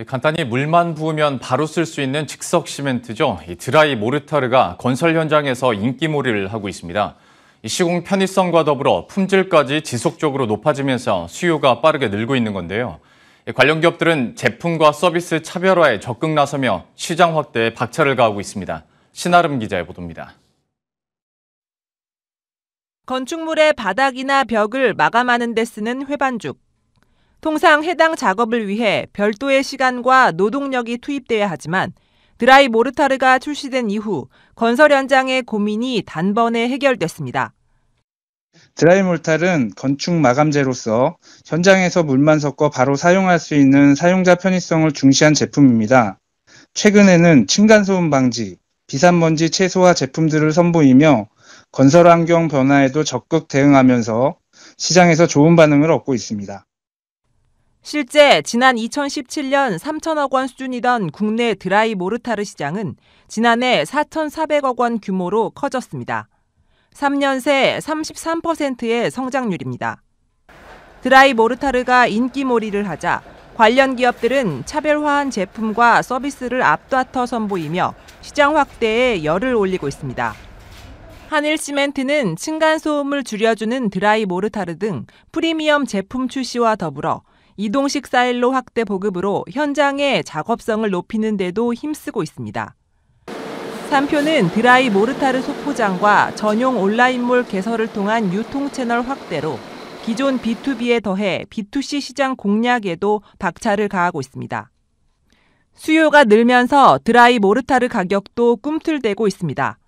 예, 간단히 물만 부으면 바로 쓸 수 있는 즉석 시멘트죠. 드라이 모르타르가 건설 현장에서 인기몰이를 하고 있습니다. 시공 편의성과 더불어 품질까지 지속적으로 높아지면서 수요가 빠르게 늘고 있는 건데요. 예, 관련 기업들은 제품과 서비스 차별화에 적극 나서며 시장 확대에 박차를 가하고 있습니다. 신아름 기자의 보도입니다. 건축물의 바닥이나 벽을 마감하는 데 쓰는 회반죽. 통상 해당 작업을 위해 별도의 시간과 노동력이 투입돼야 하지만 드라이 모르타르가 출시된 이후 건설 현장의 고민이 단번에 해결됐습니다. 드라이 몰탈은 건축 마감재로서 현장에서 물만 섞어 바로 사용할 수 있는 사용자 편의성을 중시한 제품입니다. 최근에는 층간소음 방지, 비산먼지 최소화 제품들을 선보이며 건설 환경 변화에도 적극 대응하면서 시장에서 좋은 반응을 얻고 있습니다. 실제 지난 2017년 3천억 원 수준이던 국내 드라이 모르타르 시장은 지난해 4,400억 원 규모로 커졌습니다. 3년 새 33%의 성장률입니다. 드라이 모르타르가 인기몰이를 하자 관련 기업들은 차별화한 제품과 서비스를 앞다퉈 선보이며 시장 확대에 열을 올리고 있습니다. 한일시멘트는 층간소음을 줄여주는 드라이 모르타르 등 프리미엄 제품 출시와 더불어 이동식 사일로 확대 보급으로 현장의 작업성을 높이는 데도 힘쓰고 있습니다. 3표는 드라이 모르타르 소포장과 전용 온라인몰 개설을 통한 유통 채널 확대로 기존 B2B에 더해 B2C 시장 공략에도 박차를 가하고 있습니다. 수요가 늘면서 드라이 모르타르 가격도 꿈틀대고 있습니다.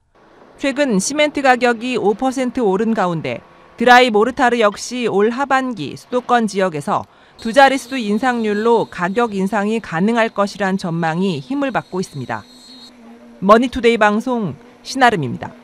최근 시멘트 가격이 5% 오른 가운데 드라이 모르타르 역시 올 하반기 수도권 지역에서 두 자릿수 인상률로 가격 인상이 가능할 것이란 전망이 힘을 받고 있습니다. 머니투데이 방송 신아름입니다.